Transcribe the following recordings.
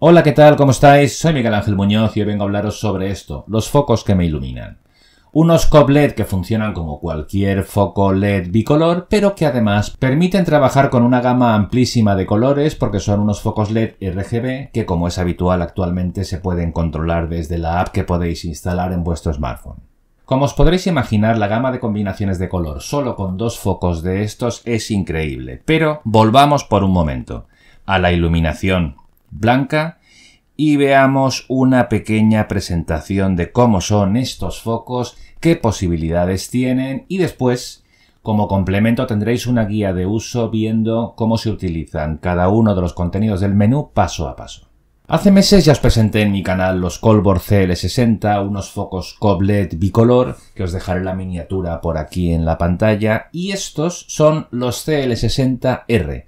Hola, ¿qué tal? ¿Cómo estáis? Soy Miguel Ángel Muñoz y hoy vengo a hablaros sobre esto, los focos que me iluminan. Unos COP LED que funcionan como cualquier foco LED bicolor, pero que además permiten trabajar con una gama amplísima de colores porque son unos focos LED RGB que como es habitual actualmente se pueden controlar desde la app que podéis instalar en vuestro smartphone. Como os podréis imaginar, la gama de combinaciones de color solo con dos focos de estos es increíble, pero volvamos por un momento a la iluminación blanca y veamos una pequeña presentación de cómo son estos focos, qué posibilidades tienen y después, como complemento, tendréis una guía de uso viendo cómo se utilizan cada uno de los contenidos del menú paso a paso. Hace meses ya os presenté en mi canal los Colbor CL60, unos focos Coblet bicolor, que os dejaré la miniatura por aquí en la pantalla, y estos son los CL60R,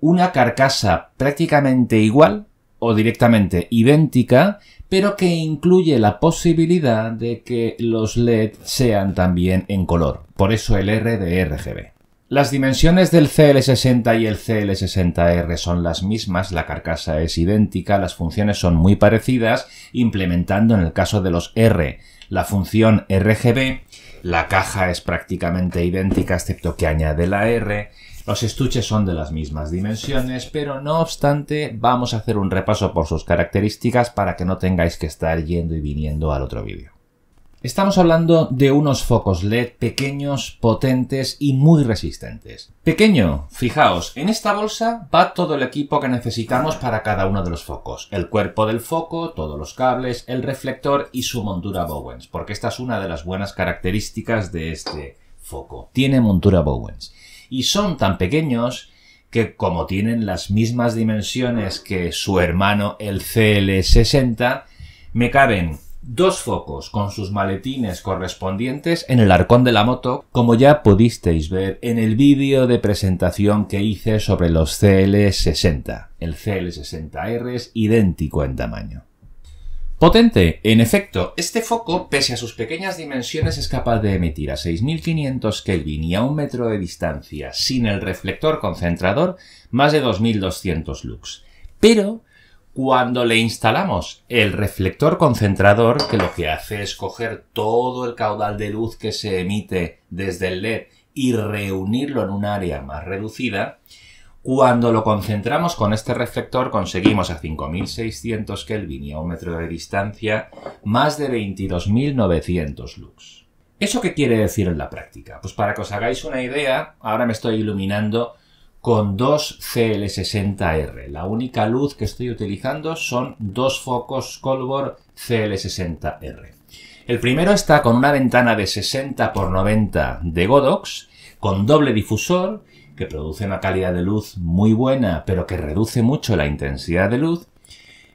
una carcasa prácticamente igual o directamente idéntica, pero que incluye la posibilidad de que los LED sean también en color, por eso el R de RGB. Las dimensiones del CL60 y el CL60R son las mismas, la carcasa es idéntica, las funciones son muy parecidas, implementando en el caso de los R la función RGB, la caja es prácticamente idéntica excepto que añade la R, los estuches son de las mismas dimensiones, pero no obstante vamos a hacer un repaso por sus características para que no tengáis que estar yendo y viniendo al otro vídeo. Estamos hablando de unos focos LED pequeños, potentes y muy resistentes. Pequeño, fijaos, en esta bolsa va todo el equipo que necesitamos para cada uno de los focos. El cuerpo del foco, todos los cables, el reflector y su montura Bowens, porque esta es una de las buenas características de este foco. Tiene montura Bowens y son tan pequeños que como tienen las mismas dimensiones que su hermano el CL60, me caben dos focos con sus maletines correspondientes en el arcón de la moto, como ya pudisteis ver en el vídeo de presentación que hice sobre los CL60. El CL60R es idéntico en tamaño. Potente, en efecto, este foco, pese a sus pequeñas dimensiones, es capaz de emitir a 6500 Kelvin y a un metro de distancia, sin el reflector concentrador, más de 2200 lux. Pero, cuando le instalamos el reflector concentrador, que lo que hace es coger todo el caudal de luz que se emite desde el LED y reunirlo en un área más reducida, cuando lo concentramos con este reflector conseguimos a 5600 Kelvin y a un metro de distancia más de 22.900 lux. ¿Eso qué quiere decir en la práctica? Pues para que os hagáis una idea, ahora me estoy iluminando con dos CL60R. La única luz que estoy utilizando son dos focos Colbor CL60R. El primero está con una ventana de 60 x 90 de Godox, con doble difusor que produce una calidad de luz muy buena, pero que reduce mucho la intensidad de luz.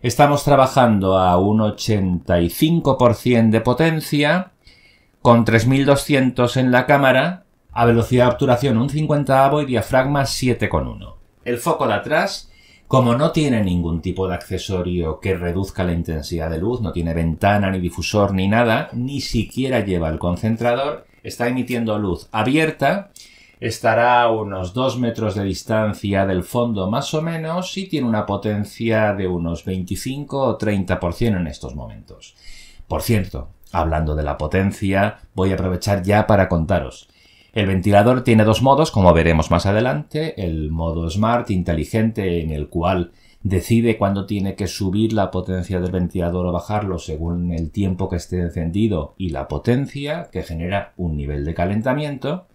Estamos trabajando a un 85% de potencia, con 3200 en la cámara, a velocidad de obturación un 50 avo y diafragma 7,1. El foco de atrás como no tiene ningún tipo de accesorio que reduzca la intensidad de luz, no tiene ventana, ni difusor, ni nada, ni siquiera lleva el concentrador, está emitiendo luz abierta Estará a unos 2 metros de distancia del fondo más o menos y tiene una potencia de unos 25 o 30% en estos momentos. Por cierto, hablando de la potencia, voy a aprovechar ya para contaros. El ventilador tiene dos modos, como veremos más adelante, el modo smart inteligente en el cual decide cuándo tiene que subir la potencia del ventilador o bajarlo según el tiempo que esté encendido y la potencia que genera un nivel de calentamiento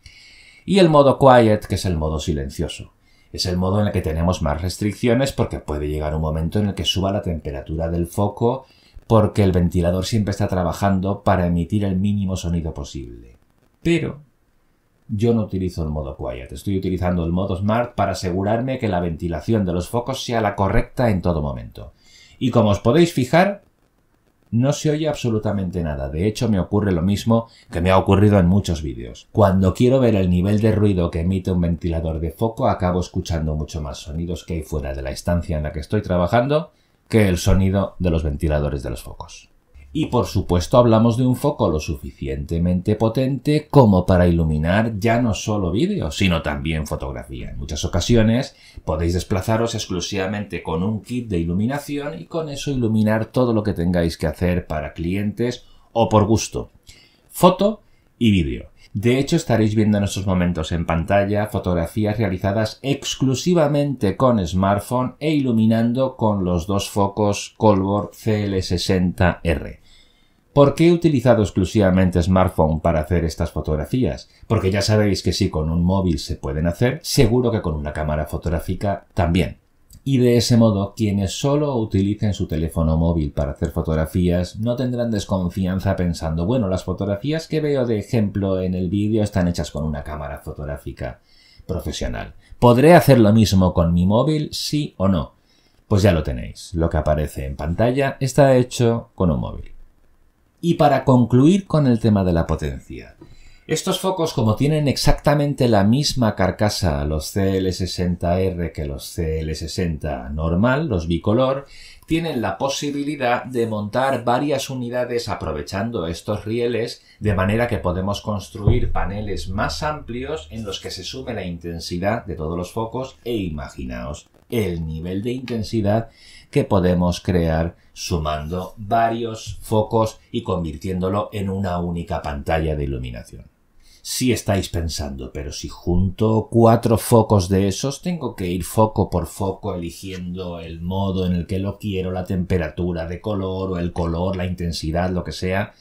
y el modo quiet, que es el modo silencioso. Es el modo en el que tenemos más restricciones porque puede llegar un momento en el que suba la temperatura del foco porque el ventilador siempre está trabajando para emitir el mínimo sonido posible. Pero yo no utilizo el modo quiet, estoy utilizando el modo smart para asegurarme que la ventilación de los focos sea la correcta en todo momento. Y como os podéis fijar, no se oye absolutamente nada. De hecho, me ocurre lo mismo que me ha ocurrido en muchos vídeos. Cuando quiero ver el nivel de ruido que emite un ventilador de foco, acabo escuchando mucho más sonidos que hay fuera de la estancia en la que estoy trabajando que el sonido de los ventiladores de los focos y por supuesto hablamos de un foco lo suficientemente potente como para iluminar ya no solo vídeo, sino también fotografía. En muchas ocasiones podéis desplazaros exclusivamente con un kit de iluminación y con eso iluminar todo lo que tengáis que hacer para clientes o por gusto. Foto y vídeo. De hecho, estaréis viendo en estos momentos en pantalla fotografías realizadas exclusivamente con smartphone e iluminando con los dos focos Colbor CL60R. ¿Por qué he utilizado exclusivamente smartphone para hacer estas fotografías? Porque ya sabéis que si con un móvil se pueden hacer, seguro que con una cámara fotográfica también. Y de ese modo, quienes solo utilicen su teléfono móvil para hacer fotografías no tendrán desconfianza pensando, bueno, las fotografías que veo de ejemplo en el vídeo están hechas con una cámara fotográfica profesional. ¿Podré hacer lo mismo con mi móvil, sí o no? Pues ya lo tenéis. Lo que aparece en pantalla está hecho con un móvil. Y para concluir con el tema de la potencia. Estos focos, como tienen exactamente la misma carcasa los CL60R que los CL60 normal, los bicolor, tienen la posibilidad de montar varias unidades aprovechando estos rieles, de manera que podemos construir paneles más amplios en los que se sume la intensidad de todos los focos e imaginaos el nivel de intensidad que podemos crear sumando varios focos y convirtiéndolo en una única pantalla de iluminación. Si estáis pensando, pero si junto cuatro focos de esos, tengo que ir foco por foco eligiendo el modo en el que lo quiero, la temperatura de color o el color, la intensidad, lo que sea,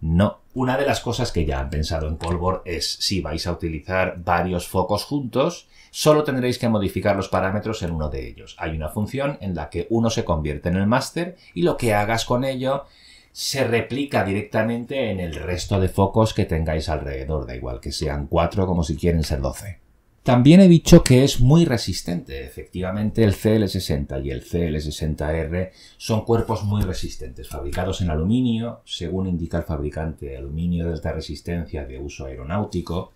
no. Una de las cosas que ya han pensado en Colbor es si vais a utilizar varios focos juntos, solo tendréis que modificar los parámetros en uno de ellos. Hay una función en la que uno se convierte en el máster y lo que hagas con ello se replica directamente en el resto de focos que tengáis alrededor, da igual que sean cuatro como si quieren ser 12. También he dicho que es muy resistente. Efectivamente, el CL60 y el CL60R son cuerpos muy resistentes, fabricados en aluminio, según indica el fabricante, aluminio de alta resistencia de uso aeronáutico.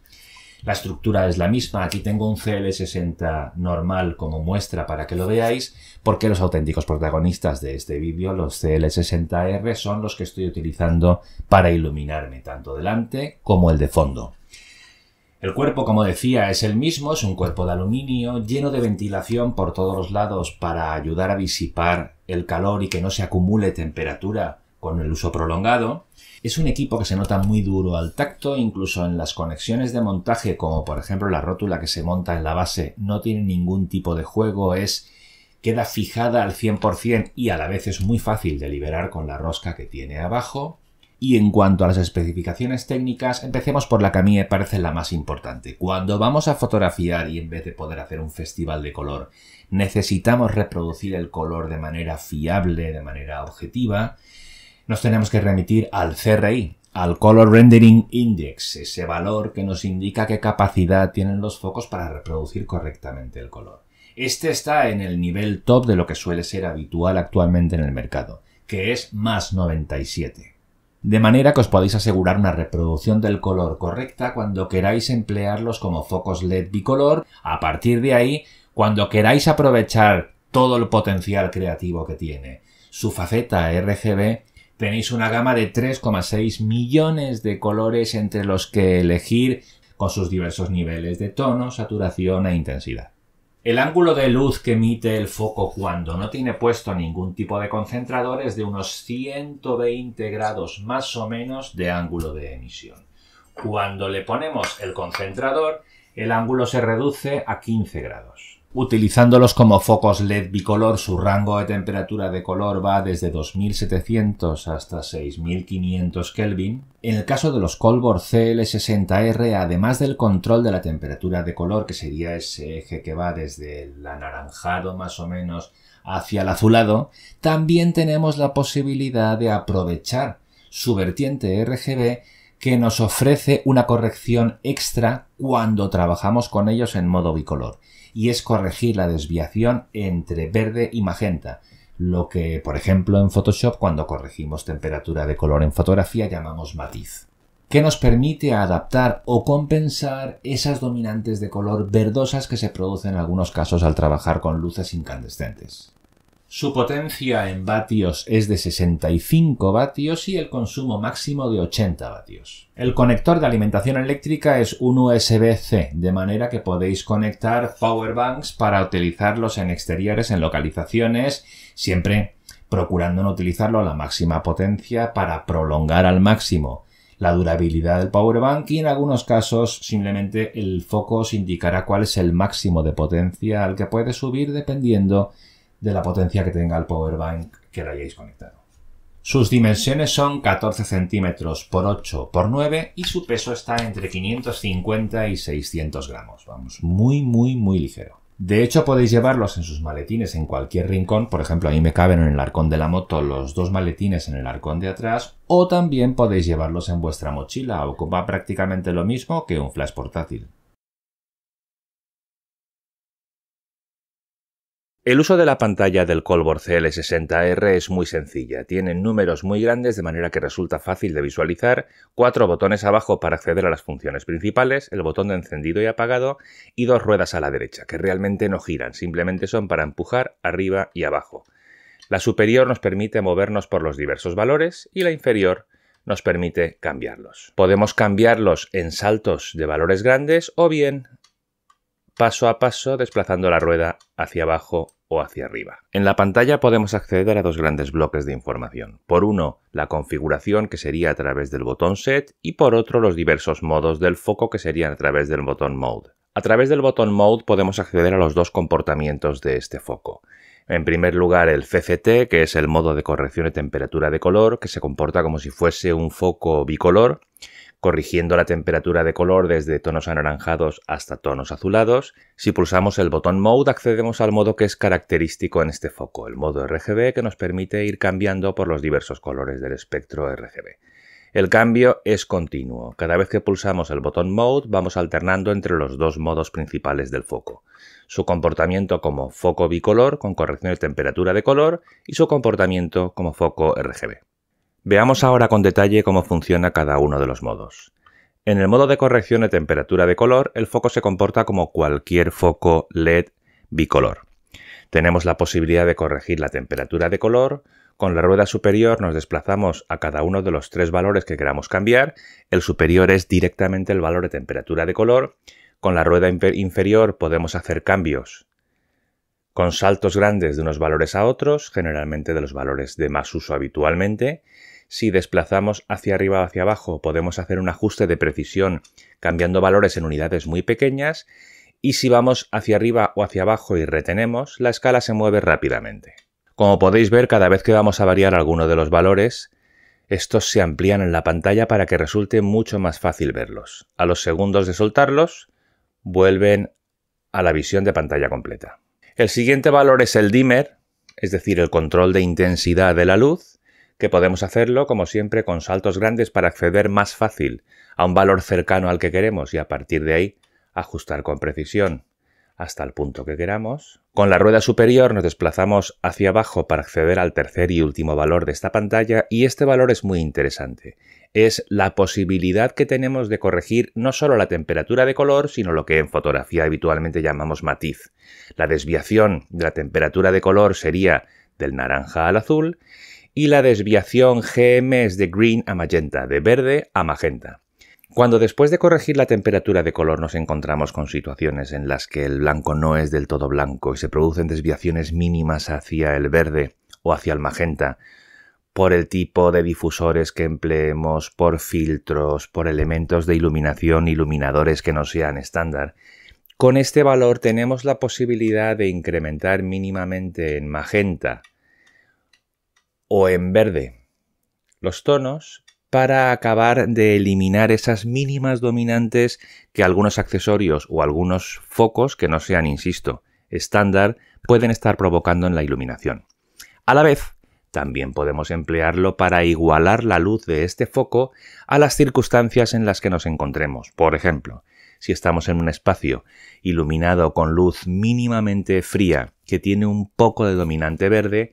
La estructura es la misma. Aquí tengo un CL60 normal como muestra para que lo veáis, porque los auténticos protagonistas de este vídeo, los CL60R, son los que estoy utilizando para iluminarme tanto delante como el de fondo. El cuerpo, como decía, es el mismo, es un cuerpo de aluminio lleno de ventilación por todos los lados para ayudar a disipar el calor y que no se acumule temperatura con el uso prolongado. Es un equipo que se nota muy duro al tacto, incluso en las conexiones de montaje, como por ejemplo la rótula que se monta en la base, no tiene ningún tipo de juego, es queda fijada al 100% y a la vez es muy fácil de liberar con la rosca que tiene abajo. Y en cuanto a las especificaciones técnicas, empecemos por la que a mí me parece la más importante. Cuando vamos a fotografiar y en vez de poder hacer un festival de color, necesitamos reproducir el color de manera fiable, de manera objetiva, nos tenemos que remitir al CRI, al Color Rendering Index, ese valor que nos indica qué capacidad tienen los focos para reproducir correctamente el color. Este está en el nivel top de lo que suele ser habitual actualmente en el mercado, que es más 97 de manera que os podéis asegurar una reproducción del color correcta cuando queráis emplearlos como focos LED bicolor. A partir de ahí, cuando queráis aprovechar todo el potencial creativo que tiene su faceta RGB, tenéis una gama de 3,6 millones de colores entre los que elegir con sus diversos niveles de tono, saturación e intensidad. El ángulo de luz que emite el foco cuando no tiene puesto ningún tipo de concentrador es de unos 120 grados más o menos de ángulo de emisión. Cuando le ponemos el concentrador, el ángulo se reduce a 15 grados utilizándolos como focos LED bicolor. Su rango de temperatura de color va desde 2700 hasta 6500 Kelvin. En el caso de los Colbor CL60R, además del control de la temperatura de color, que sería ese eje que va desde el anaranjado más o menos hacia el azulado, también tenemos la posibilidad de aprovechar su vertiente RGB que nos ofrece una corrección extra cuando trabajamos con ellos en modo bicolor y es corregir la desviación entre verde y magenta. Lo que, por ejemplo, en Photoshop, cuando corregimos temperatura de color en fotografía, llamamos matiz que nos permite adaptar o compensar esas dominantes de color verdosas que se producen en algunos casos al trabajar con luces incandescentes. Su potencia en vatios es de 65 vatios y el consumo máximo de 80 vatios. El conector de alimentación eléctrica es un USB-C, de manera que podéis conectar powerbanks para utilizarlos en exteriores, en localizaciones, siempre procurando no utilizarlo a la máxima potencia para prolongar al máximo la durabilidad del powerbank y en algunos casos simplemente el foco os indicará cuál es el máximo de potencia al que puede subir dependiendo de la potencia que tenga el power bank que lo hayáis conectado. Sus dimensiones son 14 centímetros por 8 por 9 y su peso está entre 550 y 600 gramos. Vamos, muy, muy, muy ligero. De hecho, podéis llevarlos en sus maletines en cualquier rincón. Por ejemplo, a mí me caben en el arcón de la moto los dos maletines en el arcón de atrás. O también podéis llevarlos en vuestra mochila. Ocupa prácticamente lo mismo que un flash portátil. El uso de la pantalla del Colbor CL60R es muy sencilla, tienen números muy grandes de manera que resulta fácil de visualizar, cuatro botones abajo para acceder a las funciones principales, el botón de encendido y apagado y dos ruedas a la derecha, que realmente no giran, simplemente son para empujar arriba y abajo. La superior nos permite movernos por los diversos valores y la inferior nos permite cambiarlos. Podemos cambiarlos en saltos de valores grandes o bien paso a paso desplazando la rueda hacia abajo o hacia arriba. En la pantalla podemos acceder a dos grandes bloques de información. Por uno, la configuración que sería a través del botón Set y por otro los diversos modos del foco que serían a través del botón Mode. A través del botón Mode podemos acceder a los dos comportamientos de este foco. En primer lugar, el CCT, que es el modo de corrección de temperatura de color, que se comporta como si fuese un foco bicolor corrigiendo la temperatura de color desde tonos anaranjados hasta tonos azulados. Si pulsamos el botón Mode accedemos al modo que es característico en este foco, el modo RGB que nos permite ir cambiando por los diversos colores del espectro RGB. El cambio es continuo. Cada vez que pulsamos el botón Mode vamos alternando entre los dos modos principales del foco. Su comportamiento como foco bicolor con corrección de temperatura de color y su comportamiento como foco RGB. Veamos ahora con detalle cómo funciona cada uno de los modos. En el modo de corrección de temperatura de color, el foco se comporta como cualquier foco LED bicolor. Tenemos la posibilidad de corregir la temperatura de color, con la rueda superior nos desplazamos a cada uno de los tres valores que queramos cambiar, el superior es directamente el valor de temperatura de color, con la rueda inferior podemos hacer cambios con saltos grandes de unos valores a otros, generalmente de los valores de más uso habitualmente, si desplazamos hacia arriba o hacia abajo, podemos hacer un ajuste de precisión cambiando valores en unidades muy pequeñas y si vamos hacia arriba o hacia abajo y retenemos, la escala se mueve rápidamente. Como podéis ver, cada vez que vamos a variar alguno de los valores, estos se amplían en la pantalla para que resulte mucho más fácil verlos. A los segundos de soltarlos, vuelven a la visión de pantalla completa. El siguiente valor es el dimmer, es decir, el control de intensidad de la luz, que podemos hacerlo, como siempre, con saltos grandes para acceder más fácil a un valor cercano al que queremos y a partir de ahí ajustar con precisión hasta el punto que queramos. Con la rueda superior nos desplazamos hacia abajo para acceder al tercer y último valor de esta pantalla y este valor es muy interesante. Es la posibilidad que tenemos de corregir no solo la temperatura de color, sino lo que en fotografía habitualmente llamamos matiz. La desviación de la temperatura de color sería del naranja al azul y la desviación GM es de green a magenta, de verde a magenta. Cuando después de corregir la temperatura de color nos encontramos con situaciones en las que el blanco no es del todo blanco y se producen desviaciones mínimas hacia el verde o hacia el magenta, por el tipo de difusores que empleemos, por filtros, por elementos de iluminación, iluminadores que no sean estándar, con este valor tenemos la posibilidad de incrementar mínimamente en magenta o en verde los tonos para acabar de eliminar esas mínimas dominantes que algunos accesorios o algunos focos que no sean, insisto, estándar pueden estar provocando en la iluminación. A la vez, también podemos emplearlo para igualar la luz de este foco a las circunstancias en las que nos encontremos. Por ejemplo, si estamos en un espacio iluminado con luz mínimamente fría que tiene un poco de dominante verde,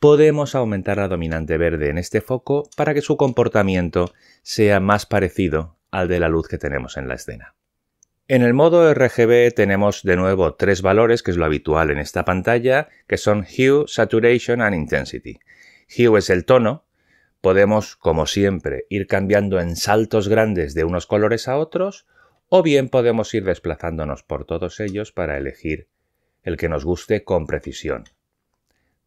podemos aumentar la dominante verde en este foco para que su comportamiento sea más parecido al de la luz que tenemos en la escena. En el modo RGB tenemos de nuevo tres valores, que es lo habitual en esta pantalla, que son Hue, Saturation and Intensity. Hue es el tono. Podemos, como siempre, ir cambiando en saltos grandes de unos colores a otros, o bien podemos ir desplazándonos por todos ellos para elegir el que nos guste con precisión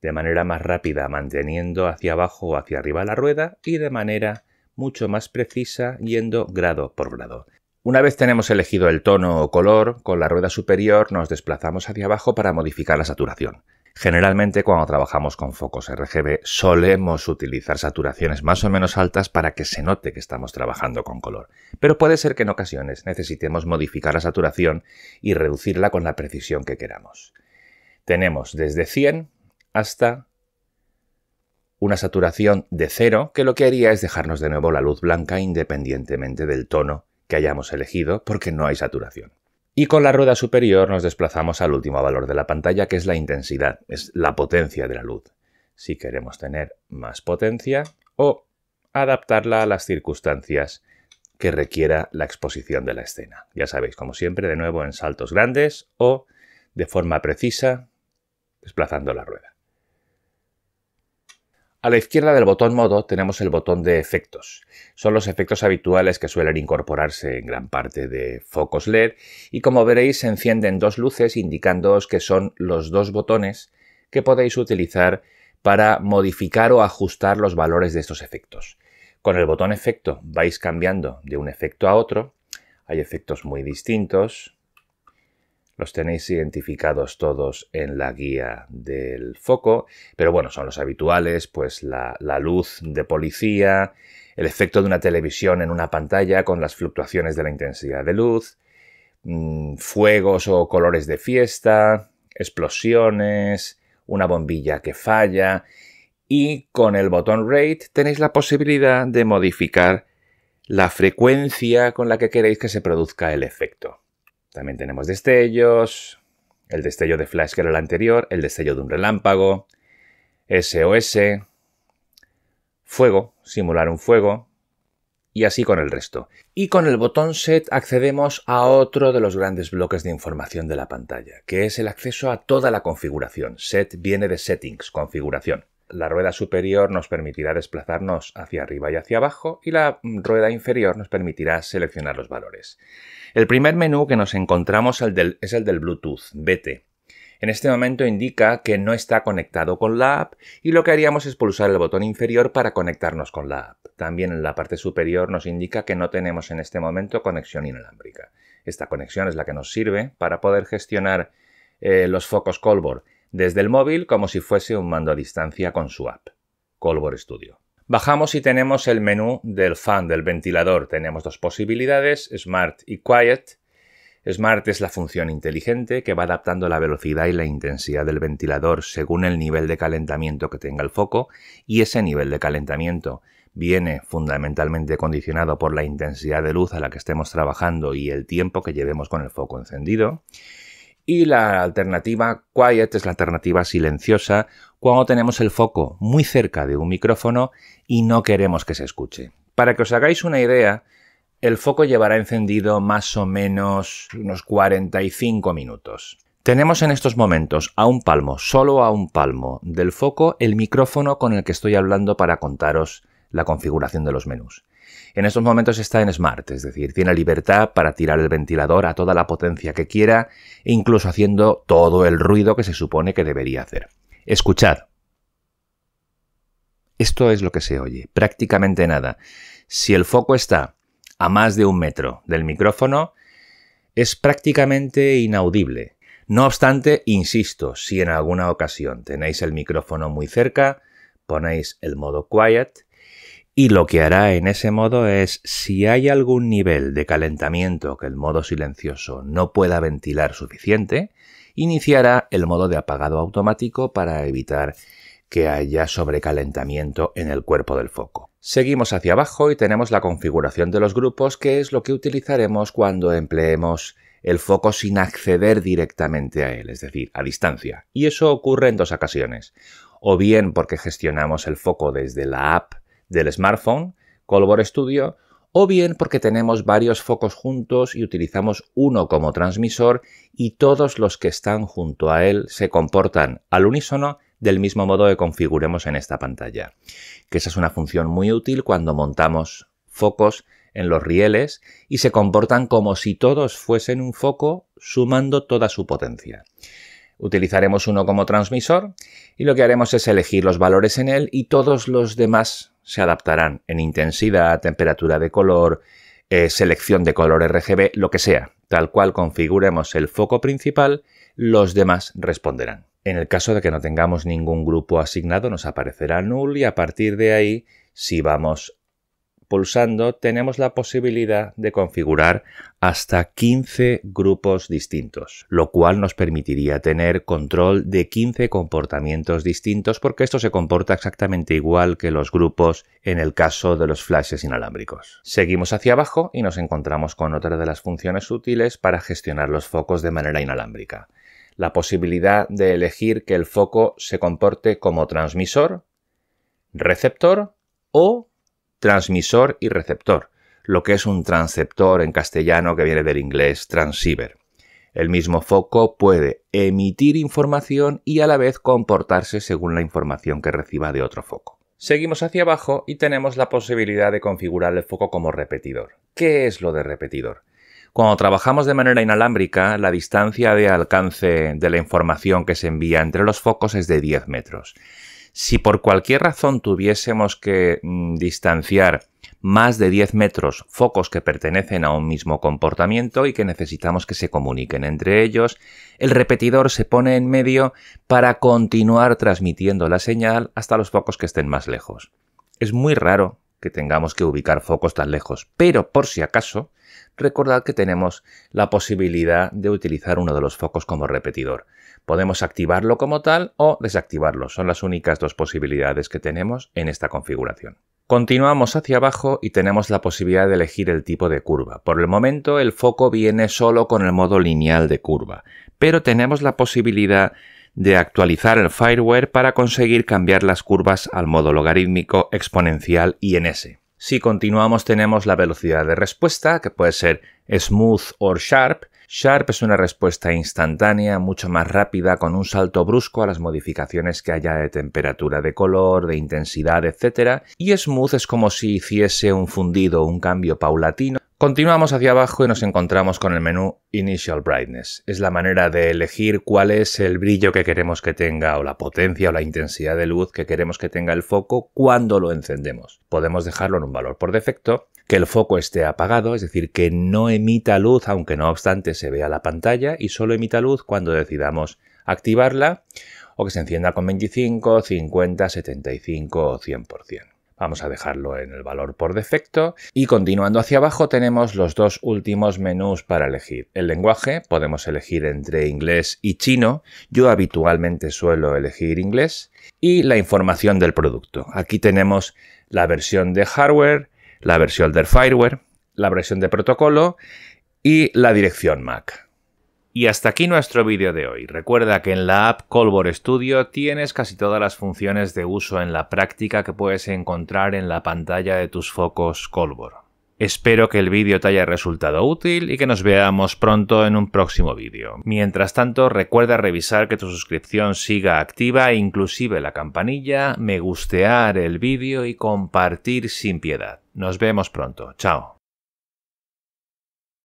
de manera más rápida manteniendo hacia abajo o hacia arriba la rueda y de manera mucho más precisa yendo grado por grado. Una vez tenemos elegido el tono o color, con la rueda superior nos desplazamos hacia abajo para modificar la saturación. Generalmente cuando trabajamos con focos RGB solemos utilizar saturaciones más o menos altas para que se note que estamos trabajando con color, pero puede ser que en ocasiones necesitemos modificar la saturación y reducirla con la precisión que queramos. Tenemos desde 100 hasta una saturación de cero, que lo que haría es dejarnos de nuevo la luz blanca independientemente del tono que hayamos elegido, porque no hay saturación. Y con la rueda superior nos desplazamos al último valor de la pantalla, que es la intensidad, es la potencia de la luz. Si queremos tener más potencia o adaptarla a las circunstancias que requiera la exposición de la escena. Ya sabéis, como siempre, de nuevo en saltos grandes o de forma precisa desplazando la rueda. A la izquierda del botón modo tenemos el botón de efectos. Son los efectos habituales que suelen incorporarse en gran parte de focos LED y como veréis se encienden dos luces indicándoos que son los dos botones que podéis utilizar para modificar o ajustar los valores de estos efectos. Con el botón efecto vais cambiando de un efecto a otro. Hay efectos muy distintos, los tenéis identificados todos en la guía del foco, pero bueno, son los habituales, pues la, luz de policía, el efecto de una televisión en una pantalla con las fluctuaciones de la intensidad de luz, mm, fuegos o colores de fiesta, explosiones, una bombilla que falla y con el botón rate tenéis la posibilidad de modificar la frecuencia con la que queréis que se produzca el efecto. También tenemos destellos, el destello de flash que era el anterior, el destello de un relámpago, SOS, fuego, simular un fuego, y así con el resto. Y con el botón set accedemos a otro de los grandes bloques de información de la pantalla, que es el acceso a toda la configuración. Set viene de settings, configuración la rueda superior nos permitirá desplazarnos hacia arriba y hacia abajo y la mm, rueda inferior nos permitirá seleccionar los valores. El primer menú que nos encontramos es el del Bluetooth, BT. En este momento indica que no está conectado con la app y lo que haríamos es pulsar el botón inferior para conectarnos con la app. También en la parte superior nos indica que no tenemos en este momento conexión inalámbrica. Esta conexión es la que nos sirve para poder gestionar eh, los focos Colbord desde el móvil como si fuese un mando a distancia con su app, Colbor Studio. Bajamos y tenemos el menú del fan, del ventilador. Tenemos dos posibilidades, Smart y Quiet. Smart es la función inteligente que va adaptando la velocidad y la intensidad del ventilador según el nivel de calentamiento que tenga el foco y ese nivel de calentamiento viene fundamentalmente condicionado por la intensidad de luz a la que estemos trabajando y el tiempo que llevemos con el foco encendido. Y la alternativa quiet es la alternativa silenciosa cuando tenemos el foco muy cerca de un micrófono y no queremos que se escuche. Para que os hagáis una idea, el foco llevará encendido más o menos unos 45 minutos. Tenemos en estos momentos a un palmo, solo a un palmo del foco, el micrófono con el que estoy hablando para contaros la configuración de los menús. En estos momentos está en Smart, es decir, tiene libertad para tirar el ventilador a toda la potencia que quiera, incluso haciendo todo el ruido que se supone que debería hacer. Escuchad. Esto es lo que se oye, prácticamente nada. Si el foco está a más de un metro del micrófono, es prácticamente inaudible. No obstante, insisto, si en alguna ocasión tenéis el micrófono muy cerca, ponéis el modo quiet y lo que hará en ese modo es, si hay algún nivel de calentamiento que el modo silencioso no pueda ventilar suficiente, iniciará el modo de apagado automático para evitar que haya sobrecalentamiento en el cuerpo del foco. Seguimos hacia abajo y tenemos la configuración de los grupos, que es lo que utilizaremos cuando empleemos el foco sin acceder directamente a él, es decir, a distancia. Y eso ocurre en dos ocasiones. O bien porque gestionamos el foco desde la app del smartphone, Colbor Studio, o bien porque tenemos varios focos juntos y utilizamos uno como transmisor y todos los que están junto a él se comportan al unísono del mismo modo que configuremos en esta pantalla. Que esa es una función muy útil cuando montamos focos en los rieles y se comportan como si todos fuesen un foco sumando toda su potencia. Utilizaremos uno como transmisor y lo que haremos es elegir los valores en él y todos los demás se adaptarán en intensidad, temperatura de color, eh, selección de color RGB, lo que sea. Tal cual configuremos el foco principal, los demás responderán. En el caso de que no tengamos ningún grupo asignado, nos aparecerá null y a partir de ahí, si vamos pulsando tenemos la posibilidad de configurar hasta 15 grupos distintos, lo cual nos permitiría tener control de 15 comportamientos distintos porque esto se comporta exactamente igual que los grupos en el caso de los flashes inalámbricos. Seguimos hacia abajo y nos encontramos con otra de las funciones útiles para gestionar los focos de manera inalámbrica. La posibilidad de elegir que el foco se comporte como transmisor, receptor o transmisor y receptor, lo que es un transceptor en castellano que viene del inglés transceiver. El mismo foco puede emitir información y a la vez comportarse según la información que reciba de otro foco. Seguimos hacia abajo y tenemos la posibilidad de configurar el foco como repetidor. ¿Qué es lo de repetidor? Cuando trabajamos de manera inalámbrica, la distancia de alcance de la información que se envía entre los focos es de 10 metros. Si por cualquier razón tuviésemos que mm, distanciar más de 10 metros focos que pertenecen a un mismo comportamiento y que necesitamos que se comuniquen entre ellos, el repetidor se pone en medio para continuar transmitiendo la señal hasta los focos que estén más lejos. Es muy raro que tengamos que ubicar focos tan lejos, pero por si acaso, recordad que tenemos la posibilidad de utilizar uno de los focos como repetidor. Podemos activarlo como tal o desactivarlo. Son las únicas dos posibilidades que tenemos en esta configuración. Continuamos hacia abajo y tenemos la posibilidad de elegir el tipo de curva. Por el momento el foco viene solo con el modo lineal de curva, pero tenemos la posibilidad de actualizar el fireware para conseguir cambiar las curvas al modo logarítmico, exponencial y S. Si continuamos tenemos la velocidad de respuesta, que puede ser smooth o sharp, Sharp es una respuesta instantánea, mucho más rápida, con un salto brusco a las modificaciones que haya de temperatura de color, de intensidad, etc. Y Smooth es como si hiciese un fundido, un cambio paulatino Continuamos hacia abajo y nos encontramos con el menú Initial Brightness. Es la manera de elegir cuál es el brillo que queremos que tenga o la potencia o la intensidad de luz que queremos que tenga el foco cuando lo encendemos. Podemos dejarlo en un valor por defecto, que el foco esté apagado, es decir, que no emita luz aunque no obstante se vea la pantalla y solo emita luz cuando decidamos activarla o que se encienda con 25, 50, 75 o 100%. Vamos a dejarlo en el valor por defecto y continuando hacia abajo tenemos los dos últimos menús para elegir. El lenguaje, podemos elegir entre inglés y chino, yo habitualmente suelo elegir inglés, y la información del producto. Aquí tenemos la versión de hardware, la versión del fireware, la versión de protocolo y la dirección MAC. Y hasta aquí nuestro vídeo de hoy. Recuerda que en la app Colbor Studio tienes casi todas las funciones de uso en la práctica que puedes encontrar en la pantalla de tus focos Colbor. Espero que el vídeo te haya resultado útil y que nos veamos pronto en un próximo vídeo. Mientras tanto, recuerda revisar que tu suscripción siga activa, e inclusive la campanilla, me gustear el vídeo y compartir sin piedad. Nos vemos pronto. Chao.